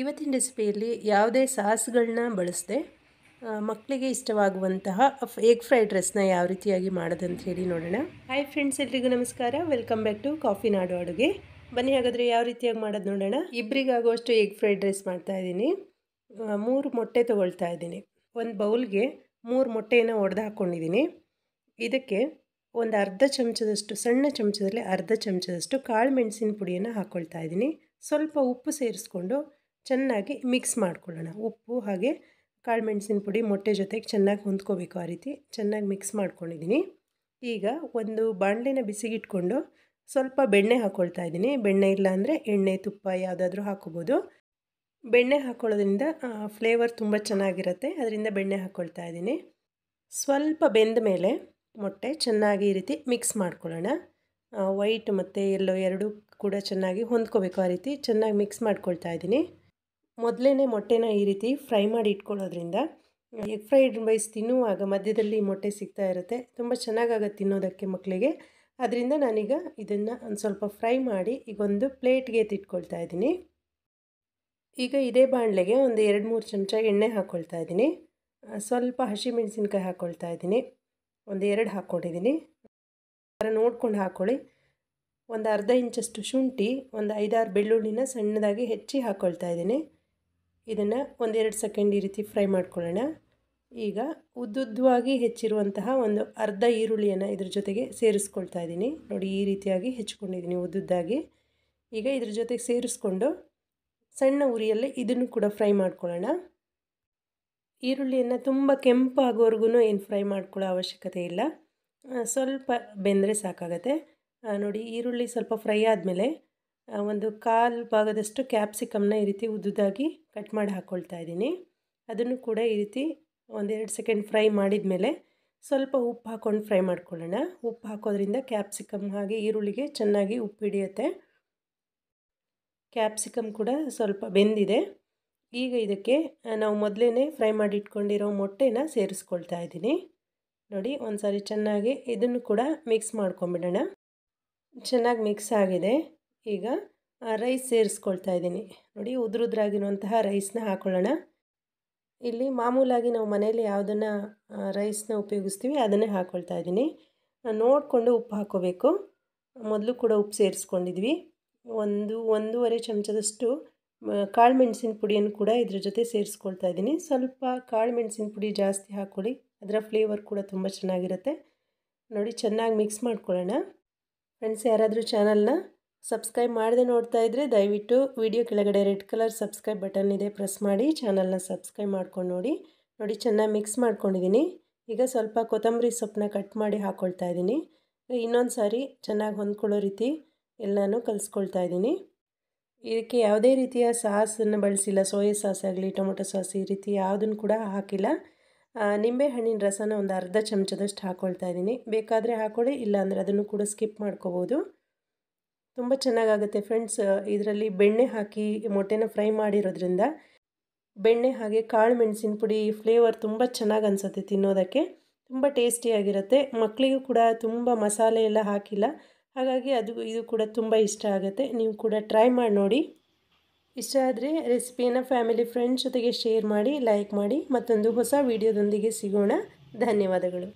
ಇವತ್ತಿನ ರೆಸಿಪಿಯಲ್ಲಿ ಯಾವುದೇ ಸಾಸ್ಗಳನ್ನ ಬಳಸದೆ ಮಕ್ಕಳಿಗೆ ಇಷ್ಟವಾಗುವಂತಹ ಎಗ್ ಫ್ರೈಡ್ ರೈಸ್ನ ಯಾವ ರೀತಿಯಾಗಿ ಮಾಡೋದಂತ ಹೇಳಿ ನೋಡೋಣ ಹಾಯ್ ಫ್ರೆಂಡ್ಸ್ ಎಲ್ರಿಗೂ ನಮಸ್ಕಾರ ವೆಲ್ಕಮ್ ಬ್ಯಾಕ್ ಟು ಕಾಫಿ ನಾಡು ಅಡುಗೆ ಬನ್ನಿ ಹಾಗಾದರೆ ಯಾವ ರೀತಿಯಾಗಿ ಮಾಡೋದು ನೋಡೋಣ ಇಬ್ಬರಿಗಾಗುವಷ್ಟು ಎಗ್ ಫ್ರೈಡ್ ರೈಸ್ ಮಾಡ್ತಾ ಇದ್ದೀನಿ ಮೂರು ಮೊಟ್ಟೆ ತೊಗೊಳ್ತಾ ಇದ್ದೀನಿ ಒಂದು ಬೌಲ್ಗೆ ಮೂರು ಮೊಟ್ಟೆಯನ್ನು ಒಡೆದು ಹಾಕ್ಕೊಂಡಿದ್ದೀನಿ ಇದಕ್ಕೆ ಒಂದು ಅರ್ಧ ಚಮಚದಷ್ಟು ಸಣ್ಣ ಚಮಚದಲ್ಲಿ ಅರ್ಧ ಚಮಚದಷ್ಟು ಕಾಳು ಮೆಣಸಿನ ಪುಡಿಯನ್ನು ಹಾಕ್ಕೊಳ್ತಾ ಇದ್ದೀನಿ ಸ್ವಲ್ಪ ಉಪ್ಪು ಸೇರಿಸ್ಕೊಂಡು ಚೆನ್ನಾಗಿ ಮಿಕ್ಸ್ ಮಾಡ್ಕೊಳ್ಳೋಣ ಉಪ್ಪು ಹಾಗೆ ಕಾಳು ಮೆಣಸಿನ ಪುಡಿ ಮೊಟ್ಟೆ ಜೊತೆಗೆ ಚೆನ್ನಾಗಿ ಹೊಂದ್ಕೋಬೇಕು ಆ ರೀತಿ ಚೆನ್ನಾಗಿ ಮಿಕ್ಸ್ ಮಾಡ್ಕೊಂಡಿದ್ದೀನಿ ಈಗ ಒಂದು ಬಾಣಲೆನ ಬಿಸಿಗಿಟ್ಕೊಂಡು ಸ್ವಲ್ಪ ಬೆಣ್ಣೆ ಹಾಕ್ಕೊಳ್ತಾ ಇದ್ದೀನಿ ಬೆಣ್ಣೆ ಇಲ್ಲ ಅಂದರೆ ಎಣ್ಣೆ ತುಪ್ಪ ಯಾವುದಾದ್ರೂ ಹಾಕೋಬೋದು ಬೆಣ್ಣೆ ಹಾಕ್ಕೊಳ್ಳೋದ್ರಿಂದ ಫ್ಲೇವರ್ ತುಂಬ ಚೆನ್ನಾಗಿರುತ್ತೆ ಅದರಿಂದ ಬೆಣ್ಣೆ ಹಾಕ್ಕೊಳ್ತಾ ಇದ್ದೀನಿ ಸ್ವಲ್ಪ ಬೆಂದ ಮೇಲೆ ಮೊಟ್ಟೆ ಚೆನ್ನಾಗಿ ಈ ರೀತಿ ಮಿಕ್ಸ್ ಮಾಡ್ಕೊಳ್ಳೋಣ ವೈಟ್ ಮತ್ತು ಎಲ್ಲೋ ಎರಡೂ ಕೂಡ ಚೆನ್ನಾಗಿ ಹೊಂದ್ಕೋಬೇಕು ಆ ರೀತಿ ಚೆನ್ನಾಗಿ ಮಿಕ್ಸ್ ಮಾಡ್ಕೊಳ್ತಾ ಇದ್ದೀನಿ ಮೊದಲೇ ಮೊಟ್ಟೆನ ಈ ರೀತಿ ಫ್ರೈ ಮಾಡಿ ಇಟ್ಕೊಳ್ಳೋದ್ರಿಂದ ಎಗ್ ಫ್ರೈಡ್ ರೈಸ್ ತಿನ್ನುವಾಗ ಮಧ್ಯದಲ್ಲಿ ಮೊಟ್ಟೆ ಸಿಗ್ತಾ ಇರುತ್ತೆ ತುಂಬ ಚೆನ್ನಾಗಾಗುತ್ತೆ ತಿನ್ನೋದಕ್ಕೆ ಮಕ್ಕಳಿಗೆ ಅದರಿಂದ ನಾನೀಗ ಇದನ್ನು ಒಂದು ಸ್ವಲ್ಪ ಫ್ರೈ ಮಾಡಿ ಈಗ ಒಂದು ಪ್ಲೇಟ್ಗೆ ಎತ್ತಿಟ್ಕೊಳ್ತಾ ಇದ್ದೀನಿ ಈಗ ಇದೇ ಬಾಣಲೆಗೆ ಒಂದು ಎರಡು ಮೂರು ಚಮಚ ಎಣ್ಣೆ ಹಾಕ್ಕೊಳ್ತಾ ಇದ್ದೀನಿ ಸ್ವಲ್ಪ ಹಸಿ ಮೆಣಸಿನ್ಕಾಯಿ ಹಾಕ್ಕೊಳ್ತಾ ಇದ್ದೀನಿ ಒಂದು ಎರಡು ಹಾಕ್ಕೊಂಡಿದ್ದೀನಿ ಥರ ನೋಡ್ಕೊಂಡು ಹಾಕ್ಕೊಳ್ಳಿ ಒಂದು ಅರ್ಧ ಇಂಚಷ್ಟು ಶುಂಠಿ ಒಂದು ಐದಾರು ಬೆಳ್ಳುಳ್ಳಿನ ಸಣ್ಣದಾಗಿ ಹೆಚ್ಚಿ ಹಾಕ್ಕೊಳ್ತಾ ಇದ್ದೀನಿ ಇದನ್ನು ಒಂದೆರಡು ಸೆಕೆಂಡ್ ಈ ರೀತಿ ಫ್ರೈ ಮಾಡ್ಕೊಳ್ಳೋಣ ಈಗ ಉದ್ದುದ್ದವಾಗಿ ಹೆಚ್ಚಿರುವಂತಹ ಒಂದು ಅರ್ಧ ಈರುಳ್ಳಿಯನ್ನು ಇದ್ರ ಜೊತೆಗೆ ಸೇರಿಸ್ಕೊಳ್ತಾ ಇದ್ದೀನಿ ನೋಡಿ ಈ ರೀತಿಯಾಗಿ ಹೆಚ್ಚಿಕೊಂಡಿದ್ದೀನಿ ಉದ್ದುದ್ದಾಗಿ ಈಗ ಇದ್ರ ಜೊತೆಗೆ ಸೇರಿಸ್ಕೊಂಡು ಸಣ್ಣ ಉರಿಯಲ್ಲೇ ಇದನ್ನು ಕೂಡ ಫ್ರೈ ಮಾಡ್ಕೊಳ್ಳೋಣ ಈರುಳ್ಳಿಯನ್ನು ತುಂಬ ಕೆಂಪು ಆಗೋವರೆಗೂ ಏನು ಫ್ರೈ ಮಾಡ್ಕೊಳ್ಳೋ ಅವಶ್ಯಕತೆ ಇಲ್ಲ ಸ್ವಲ್ಪ ಬೆಂದರೆ ಸಾಕಾಗತ್ತೆ ನೋಡಿ ಈರುಳ್ಳಿ ಸ್ವಲ್ಪ ಫ್ರೈ ಆದಮೇಲೆ ಒಂದು ಕಾಲು ಭಾಗದಷ್ಟು ಕ್ಯಾಪ್ಸಿಕಮ್ನ ಈ ರೀತಿ ಉದ್ದುದಾಗಿ ಕಟ್ ಮಾಡಿ ಹಾಕ್ಕೊಳ್ತಾ ಇದ್ದೀನಿ ಅದನ್ನು ಕೂಡ ಈ ರೀತಿ ಒಂದೆರಡು ಸೆಕೆಂಡ್ ಫ್ರೈ ಮಾಡಿದ ಮೇಲೆ ಸ್ವಲ್ಪ ಉಪ್ಪು ಹಾಕ್ಕೊಂಡು ಫ್ರೈ ಮಾಡ್ಕೊಳ್ಳೋಣ ಉಪ್ಪು ಹಾಕೋದ್ರಿಂದ ಕ್ಯಾಪ್ಸಿಕಮ್ ಹಾಗೆ ಈರುಳ್ಳಿಗೆ ಚೆನ್ನಾಗಿ ಉಪ್ಪು ಹಿಡಿಯುತ್ತೆ ಕ್ಯಾಪ್ಸಿಕಮ್ ಕೂಡ ಸ್ವಲ್ಪ ಬೆಂದಿದೆ ಈಗ ಇದಕ್ಕೆ ನಾವು ಮೊದಲೇ ಫ್ರೈ ಮಾಡಿಟ್ಕೊಂಡಿರೋ ಮೊಟ್ಟೆನ ಸೇರಿಸ್ಕೊಳ್ತಾ ಇದ್ದೀನಿ ನೋಡಿ ಒಂದು ಸಾರಿ ಚೆನ್ನಾಗಿ ಇದನ್ನು ಕೂಡ ಮಿಕ್ಸ್ ಮಾಡ್ಕೊಂಬಿಡೋಣ ಚೆನ್ನಾಗಿ ಮಿಕ್ಸ್ ಆಗಿದೆ ಈಗ ರೈಸ್ ಸೇರಿಸ್ಕೊಳ್ತಾ ಇದ್ದೀನಿ ನೋಡಿ ಉದುರುದ್ರಾಗಿರುವಂತಹ ರೈಸ್ನ ಹಾಕೊಳ್ಳೋಣ ಇಲ್ಲಿ ಮಾಮೂಲಾಗಿ ನಾವು ಮನೆಯಲ್ಲಿ ಯಾವುದನ್ನು ರೈಸ್ನ ಉಪಯೋಗಿಸ್ತೀವಿ ಅದನ್ನೇ ಹಾಕ್ಕೊಳ್ತಾ ಇದ್ದೀನಿ ನೋಡಿಕೊಂಡು ಉಪ್ಪು ಹಾಕೋಬೇಕು ಮೊದಲು ಕೂಡ ಉಪ್ಪು ಸೇರಿಸ್ಕೊಂಡಿದ್ವಿ ಒಂದು ಒಂದೂವರೆ ಚಮಚದಷ್ಟು ಕಾಳು ಮೆಣಸಿನ ಪುಡಿಯನ್ನು ಕೂಡ ಇದ್ರ ಜೊತೆ ಸೇರಿಸ್ಕೊಳ್ತಾ ಇದ್ದೀನಿ ಸ್ವಲ್ಪ ಕಾಳು ಮೆಣಸಿನ ಪುಡಿ ಜಾಸ್ತಿ ಹಾಕ್ಕೊಳ್ಳಿ ಅದರ ಫ್ಲೇವರ್ ಕೂಡ ತುಂಬ ಚೆನ್ನಾಗಿರುತ್ತೆ ನೋಡಿ ಚೆನ್ನಾಗಿ ಮಿಕ್ಸ್ ಮಾಡ್ಕೊಳ್ಳೋಣ ಫ್ರೆಂಡ್ಸ್ ಯಾರಾದರೂ ಚಾನಲ್ನ ಸಬ್ಸ್ಕ್ರೈಬ್ ಮಾಡದೆ ನೋಡ್ತಾ ಇದ್ದರೆ ದಯವಿಟ್ಟು ವಿಡಿಯೋ ಕೆಳಗಡೆ ರೆಡ್ ಕಲರ್ ಸಬ್ಸ್ಕ್ರೈಬ್ ಬಟನ್ ಇದೆ ಪ್ರೆಸ್ ಮಾಡಿ ಚಾನಲ್ನ ಸಬ್ಸ್ಕ್ರೈಬ್ ಮಾಡ್ಕೊಂಡು ನೋಡಿ ನೋಡಿ ಚೆನ್ನಾಗಿ ಮಿಕ್ಸ್ ಮಾಡ್ಕೊಂಡಿದ್ದೀನಿ ಈಗ ಸ್ವಲ್ಪ ಕೊತ್ತಂಬರಿ ಸೊಪ್ಪನ್ನ ಕಟ್ ಮಾಡಿ ಹಾಕ್ಕೊಳ್ತಾ ಇದ್ದೀನಿ ಇನ್ನೊಂದು ಸಾರಿ ಚೆನ್ನಾಗಿ ಹೊಂದ್ಕೊಳ್ಳೋ ರೀತಿ ಎಲ್ಲನೂ ಕಲಿಸ್ಕೊಳ್ತಾ ಇದ್ದೀನಿ ಇದಕ್ಕೆ ಯಾವುದೇ ರೀತಿಯ ಸಾಸನ್ನು ಬಳಸಿಲ್ಲ ಸೋಯಾ ಸಾಸ್ ಆಗಲಿ ಟೊಮೊಟೊ ಸಾಸ್ ಈ ರೀತಿ ಯಾವುದನ್ನು ಕೂಡ ಹಾಕಿಲ್ಲ ನಿಂಬೆಹಣ್ಣಿನ ರಸನ ಒಂದು ಅರ್ಧ ಚಮಚದಷ್ಟು ಹಾಕ್ಕೊಳ್ತಾ ಇದ್ದೀನಿ ಬೇಕಾದರೆ ಹಾಕ್ಕೊಳ್ಳಿ ಇಲ್ಲಾಂದರೆ ಅದನ್ನು ಕೂಡ ಸ್ಕಿಪ್ ಮಾಡ್ಕೋಬೋದು ತುಂಬ ಚೆನ್ನಾಗಾಗುತ್ತೆ ಫ್ರೆಂಡ್ಸ್ ಇದರಲ್ಲಿ ಬೆಣ್ಣೆ ಹಾಕಿ ಮೊಟ್ಟೆನ ಫ್ರೈ ಮಾಡಿರೋದ್ರಿಂದ ಬೆಣ್ಣೆ ಹಾಗೆ ಕಾಳು ಮೆಣಸಿನ ಪುಡಿ ಫ್ಲೇವರ್ ತುಂಬ ಚೆನ್ನಾಗಿ ಅನಿಸುತ್ತೆ ತಿನ್ನೋದಕ್ಕೆ ತುಂಬ ಟೇಸ್ಟಿಯಾಗಿರುತ್ತೆ ಮಕ್ಕಳಿಗೂ ಕೂಡ ತುಂಬ ಮಸಾಲೆ ಎಲ್ಲ ಹಾಕಿಲ್ಲ ಹಾಗಾಗಿ ಅದು ಇದು ಕೂಡ ತುಂಬ ಇಷ್ಟ ಆಗುತ್ತೆ ನೀವು ಕೂಡ ಟ್ರೈ ಮಾಡಿ ನೋಡಿ ಇಷ್ಟ ಆದರೆ ರೆಸಿಪಿಯನ್ನು ಫ್ಯಾಮಿಲಿ ಫ್ರೆಂಡ್ಸ್ ಜೊತೆಗೆ ಶೇರ್ ಮಾಡಿ ಲೈಕ್ ಮಾಡಿ ಮತ್ತೊಂದು ಹೊಸ ವೀಡಿಯೋದೊಂದಿಗೆ ಸಿಗೋಣ ಧನ್ಯವಾದಗಳು